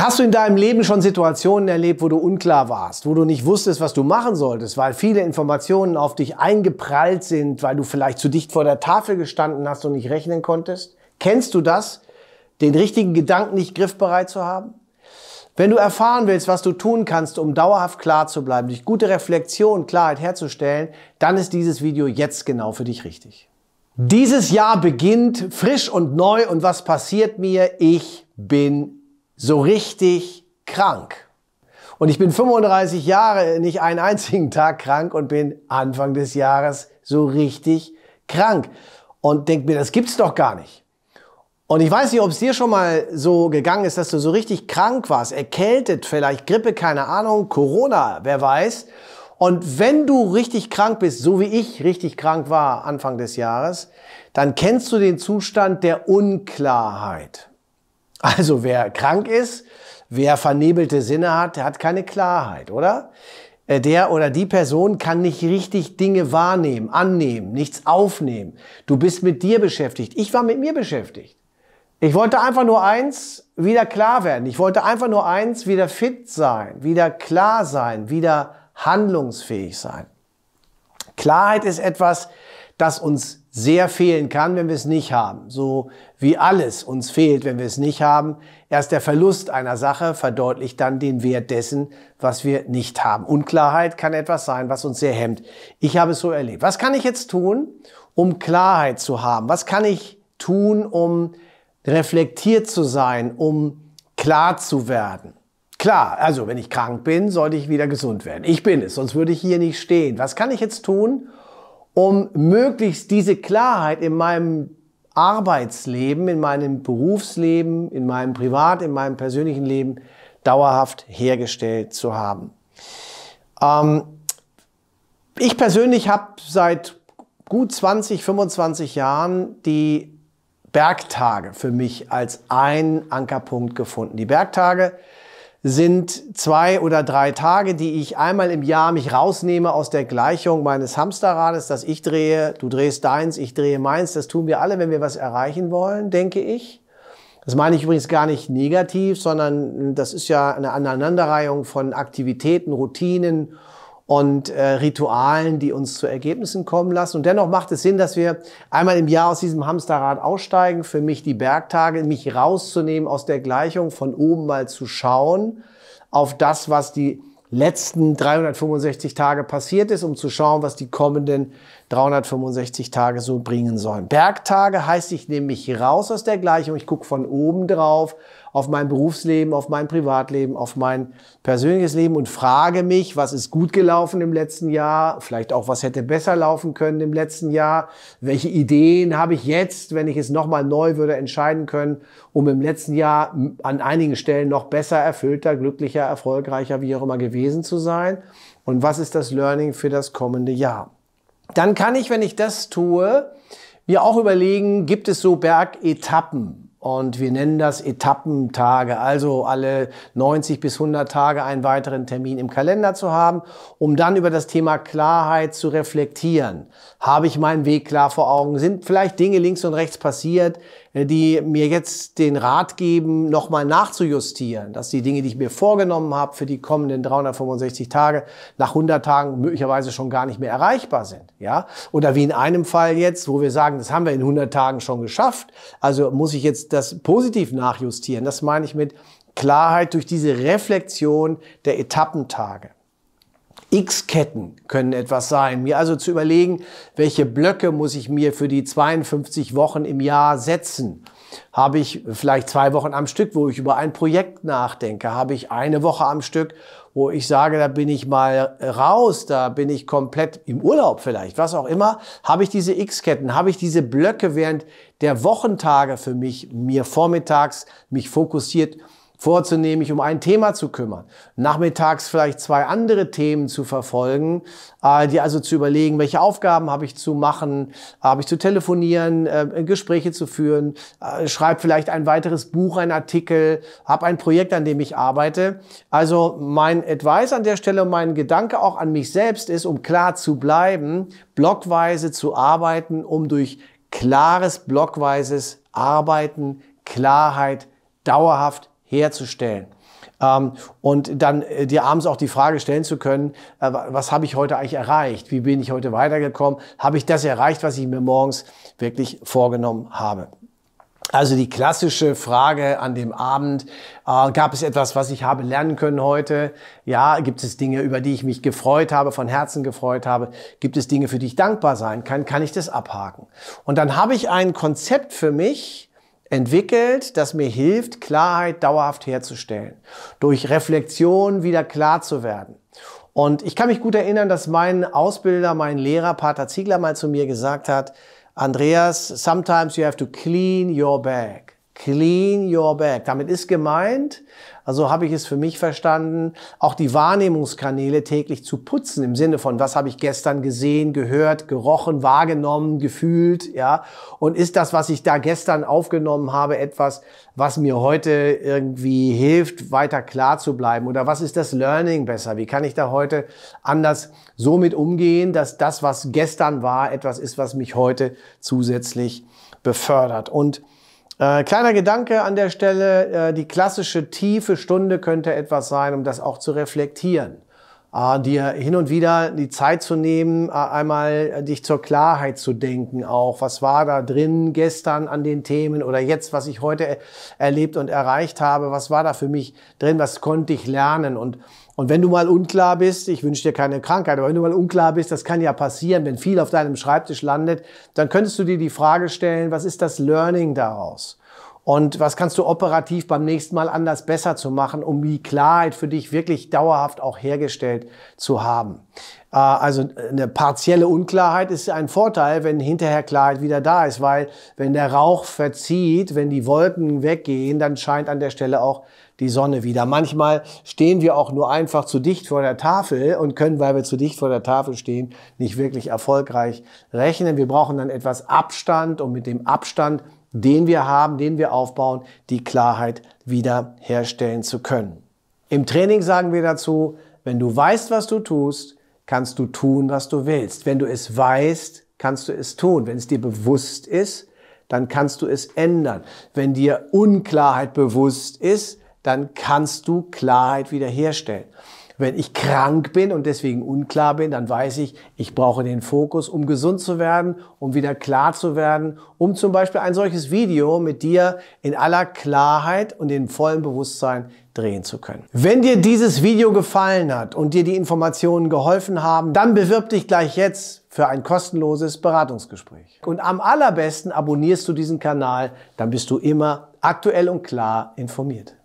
Hast du in deinem Leben schon Situationen erlebt, wo du unklar warst, wo du nicht wusstest, was du machen solltest, weil viele Informationen auf dich eingeprallt sind, weil du vielleicht zu dicht vor der Tafel gestanden hast und nicht rechnen konntest? Kennst du das, den richtigen Gedanken nicht griffbereit zu haben? Wenn du erfahren willst, was du tun kannst, um dauerhaft klar zu bleiben, durch gute Reflexion Klarheit herzustellen, dann ist dieses Video jetzt genau für dich richtig. Dieses Jahr beginnt frisch und neu und was passiert mir? Ich bin so richtig krank. Und ich bin 35 Jahre, nicht einen einzigen Tag krank und bin Anfang des Jahres so richtig krank. Und denk mir, das gibt's doch gar nicht. Und ich weiß nicht, ob es dir schon mal so gegangen ist, dass du so richtig krank warst, erkältet, vielleicht Grippe, keine Ahnung, Corona, wer weiß. Und wenn du richtig krank bist, so wie ich richtig krank war Anfang des Jahres, dann kennst du den Zustand der Unklarheit. Also wer krank ist, wer vernebelte Sinne hat, der hat keine Klarheit, oder? Äh, der oder die Person kann nicht richtig Dinge wahrnehmen, annehmen, nichts aufnehmen. Du bist mit dir beschäftigt. Ich war mit mir beschäftigt. Ich wollte einfach nur eins, wieder klar werden. Ich wollte einfach nur eins, wieder fit sein, wieder klar sein, wieder handlungsfähig sein. Klarheit ist etwas, das uns sehr fehlen kann, wenn wir es nicht haben. So wie alles uns fehlt, wenn wir es nicht haben. Erst der Verlust einer Sache verdeutlicht dann den Wert dessen, was wir nicht haben. Unklarheit kann etwas sein, was uns sehr hemmt. Ich habe es so erlebt. Was kann ich jetzt tun, um Klarheit zu haben? Was kann ich tun, um reflektiert zu sein, um klar zu werden? Klar, also wenn ich krank bin, sollte ich wieder gesund werden. Ich bin es, sonst würde ich hier nicht stehen. Was kann ich jetzt tun, um um möglichst diese Klarheit in meinem Arbeitsleben, in meinem Berufsleben, in meinem Privat, in meinem persönlichen Leben dauerhaft hergestellt zu haben. Ähm, ich persönlich habe seit gut 20, 25 Jahren die Bergtage für mich als einen Ankerpunkt gefunden. Die Bergtage sind zwei oder drei Tage, die ich einmal im Jahr mich rausnehme aus der Gleichung meines Hamsterrades, dass ich drehe, du drehst deins, ich drehe meins. Das tun wir alle, wenn wir was erreichen wollen, denke ich. Das meine ich übrigens gar nicht negativ, sondern das ist ja eine Aneinanderreihung von Aktivitäten, Routinen und äh, Ritualen, die uns zu Ergebnissen kommen lassen. Und dennoch macht es Sinn, dass wir einmal im Jahr aus diesem Hamsterrad aussteigen, für mich die Bergtage, mich rauszunehmen aus der Gleichung, von oben mal zu schauen auf das, was die letzten 365 Tage passiert ist, um zu schauen, was die kommenden 365 Tage so bringen sollen. Bergtage heißt, ich nehme mich raus aus der Gleichung, ich gucke von oben drauf auf mein Berufsleben, auf mein Privatleben, auf mein persönliches Leben und frage mich, was ist gut gelaufen im letzten Jahr, vielleicht auch, was hätte besser laufen können im letzten Jahr, welche Ideen habe ich jetzt, wenn ich es nochmal neu würde entscheiden können, um im letzten Jahr an einigen Stellen noch besser, erfüllter, glücklicher, erfolgreicher, wie auch immer gewesen zu sein und was ist das Learning für das kommende Jahr. Dann kann ich, wenn ich das tue, mir auch überlegen, gibt es so Bergetappen? Und wir nennen das Etappentage, also alle 90 bis 100 Tage einen weiteren Termin im Kalender zu haben, um dann über das Thema Klarheit zu reflektieren. Habe ich meinen Weg klar vor Augen? Sind vielleicht Dinge links und rechts passiert, äh, die mir jetzt den Rat geben, nochmal nachzujustieren, dass die Dinge, die ich mir vorgenommen habe für die kommenden 365 Tage, nach 100 Tagen möglicherweise schon gar nicht mehr erreichbar sind. Ja? Oder wie in einem Fall jetzt, wo wir sagen, das haben wir in 100 Tagen schon geschafft, also muss ich jetzt das positiv nachjustieren. Das meine ich mit Klarheit durch diese Reflexion der Etappentage. X-Ketten können etwas sein. Mir also zu überlegen, welche Blöcke muss ich mir für die 52 Wochen im Jahr setzen? Habe ich vielleicht zwei Wochen am Stück, wo ich über ein Projekt nachdenke? Habe ich eine Woche am Stück, wo ich sage, da bin ich mal raus, da bin ich komplett im Urlaub vielleicht, was auch immer? Habe ich diese X-Ketten? Habe ich diese Blöcke während der Wochentage für mich, mir vormittags, mich fokussiert vorzunehmen, mich um ein Thema zu kümmern, nachmittags vielleicht zwei andere Themen zu verfolgen, äh, die also zu überlegen, welche Aufgaben habe ich zu machen, habe ich zu telefonieren, äh, Gespräche zu führen, äh, schreibe vielleicht ein weiteres Buch, ein Artikel, habe ein Projekt, an dem ich arbeite. Also mein Advice an der Stelle, und mein Gedanke auch an mich selbst ist, um klar zu bleiben, blockweise zu arbeiten, um durch klares, blockweises Arbeiten, Klarheit dauerhaft herzustellen. Ähm, und dann äh, dir abends auch die Frage stellen zu können, äh, was habe ich heute eigentlich erreicht? Wie bin ich heute weitergekommen? Habe ich das erreicht, was ich mir morgens wirklich vorgenommen habe? Also die klassische Frage an dem Abend, äh, gab es etwas, was ich habe lernen können heute? Ja, gibt es Dinge, über die ich mich gefreut habe, von Herzen gefreut habe? Gibt es Dinge, für die ich dankbar sein kann? Kann ich das abhaken? Und dann habe ich ein Konzept für mich, entwickelt, das mir hilft, Klarheit dauerhaft herzustellen. Durch Reflexion wieder klar zu werden. Und ich kann mich gut erinnern, dass mein Ausbilder, mein Lehrer, Pater Ziegler mal zu mir gesagt hat, Andreas, sometimes you have to clean your bag. Clean your bag. Damit ist gemeint, also habe ich es für mich verstanden, auch die Wahrnehmungskanäle täglich zu putzen im Sinne von, was habe ich gestern gesehen, gehört, gerochen, wahrgenommen, gefühlt, ja? Und ist das, was ich da gestern aufgenommen habe, etwas, was mir heute irgendwie hilft, weiter klar zu bleiben? Oder was ist das Learning besser? Wie kann ich da heute anders so mit umgehen, dass das, was gestern war, etwas ist, was mich heute zusätzlich befördert? Und äh, kleiner Gedanke an der Stelle, äh, die klassische tiefe Stunde könnte etwas sein, um das auch zu reflektieren äh, dir hin und wieder die Zeit zu nehmen, äh, einmal äh, dich zur Klarheit zu denken auch. Was war da drin gestern an den Themen oder jetzt, was ich heute äh, erlebt und erreicht habe? Was war da für mich drin? Was konnte ich lernen? Und und wenn du mal unklar bist, ich wünsche dir keine Krankheit, aber wenn du mal unklar bist, das kann ja passieren, wenn viel auf deinem Schreibtisch landet, dann könntest du dir die Frage stellen, was ist das Learning daraus? Und was kannst du operativ beim nächsten Mal anders besser zu machen, um die Klarheit für dich wirklich dauerhaft auch hergestellt zu haben? Äh, also äh, eine partielle Unklarheit ist ein Vorteil, wenn hinterher Klarheit wieder da ist, weil wenn der Rauch verzieht, wenn die Wolken weggehen, dann scheint an der Stelle auch die Sonne wieder. Manchmal stehen wir auch nur einfach zu dicht vor der Tafel und können, weil wir zu dicht vor der Tafel stehen, nicht wirklich erfolgreich rechnen. Wir brauchen dann etwas Abstand und mit dem Abstand den wir haben, den wir aufbauen, die Klarheit wieder herstellen zu können. Im Training sagen wir dazu, wenn du weißt, was du tust, kannst du tun, was du willst. Wenn du es weißt, kannst du es tun. Wenn es dir bewusst ist, dann kannst du es ändern. Wenn dir Unklarheit bewusst ist, dann kannst du Klarheit wiederherstellen. Wenn ich krank bin und deswegen unklar bin, dann weiß ich, ich brauche den Fokus, um gesund zu werden, um wieder klar zu werden, um zum Beispiel ein solches Video mit dir in aller Klarheit und in vollem Bewusstsein drehen zu können. Wenn dir dieses Video gefallen hat und dir die Informationen geholfen haben, dann bewirb dich gleich jetzt für ein kostenloses Beratungsgespräch. Und am allerbesten abonnierst du diesen Kanal, dann bist du immer aktuell und klar informiert.